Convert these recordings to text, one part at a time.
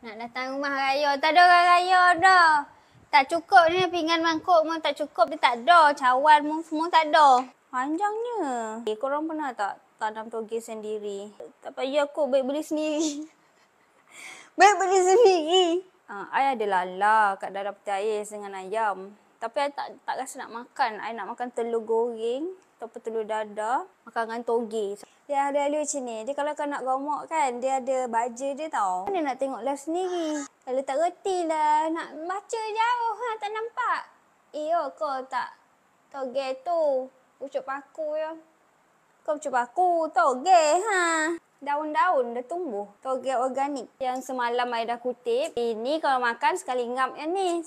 Nak datang rumah raya. Tak ada orang raya dah. Tak cukup ni pinggan mangkuk pun tak cukup. Dia tak ada. Cawan pun semua tak ada. Panjangnya. Eh, korang pernah tak tanam toge sendiri? Tak payah kot baik beli sendiri. baik beli sendiri. Ah, uh, ada lala kat dalam peti ais dengan ayam. Tapi I tak, tak rasa nak makan. I nak makan telur goreng atau telur dadar. Makan dengan toge. Dia ada lalu macam ni. Dia kalau kau nak gomok kan, dia ada baja dia tau. Mana nak tengok live sendiri? Kalau tak reti lah. Nak baca jauh. Ha, tak nampak. Eh, oh, kau tak toge tu. Pucuk paku ya. Kau pucuk paku. Toge, ha. Daun-daun dah tumbuh. Toge organik. Yang semalam saya dah kutip. Ini kalau makan sekali ngap yang ni.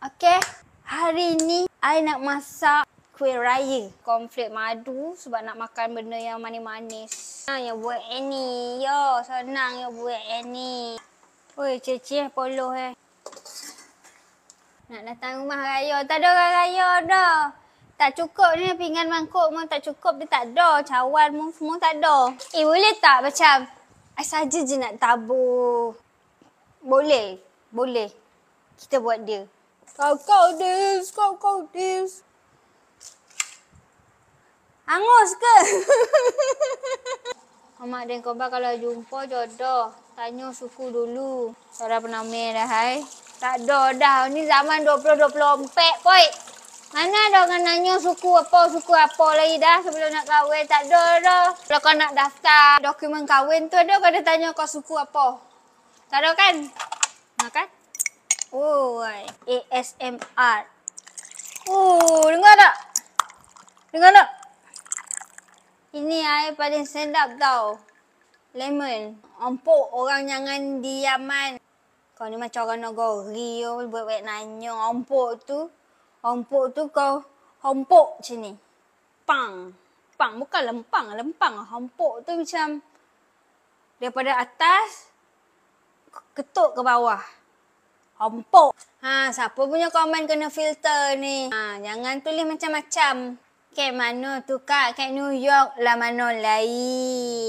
Okay. Hari ni, I nak masak kuih raya. Konflik madu sebab nak makan benda yang manis-manis. Senang yang buat ini. Yo, senang yang buat ini. Oi, cici poloh eh. Nak datang rumah raya. Tak ada orang raya dah. Tak cukup ni pinggan mangkuk pun tak cukup dia tak ada. Cawan pun semua tak ada. Eh boleh tak macam I saja je nak tabur. Boleh. Boleh. Kita buat dia. Go, go, Deus. Go, go, Deus. Angus ke? Mama Deng Koba kalau jumpa jodoh, tanya suku dulu. Saya pernah main dah, hai. Tak ada dah. Ini zaman 2024, poi. Mana ada orang nanya suku apa, suku apa lagi dah sebelum nak kahwin. Tak ada dah. Kalau kau nak daftar dokumen kahwin tu ada kau ada tanya kau suku apa. Tak ada kan? Nak kan? Oi, ASMR. Oh, dengar tak? Dengar tak? Ini air paling sedap tau. Lemon. Empuk orang jangan diaman. Kau ni macam orang negeri yo oh, buat buat nanya empuk tu. Empuk tu kau empuk macam ni. Pang. Pang bukan lempang, lempang. Empuk tu macam daripada atas ketuk ke bawah. Hampuk. Ha, siapa punya komen kena filter ni? Ha, jangan tulis macam-macam. Kat mana tu kak? Kat New York lah mana lain.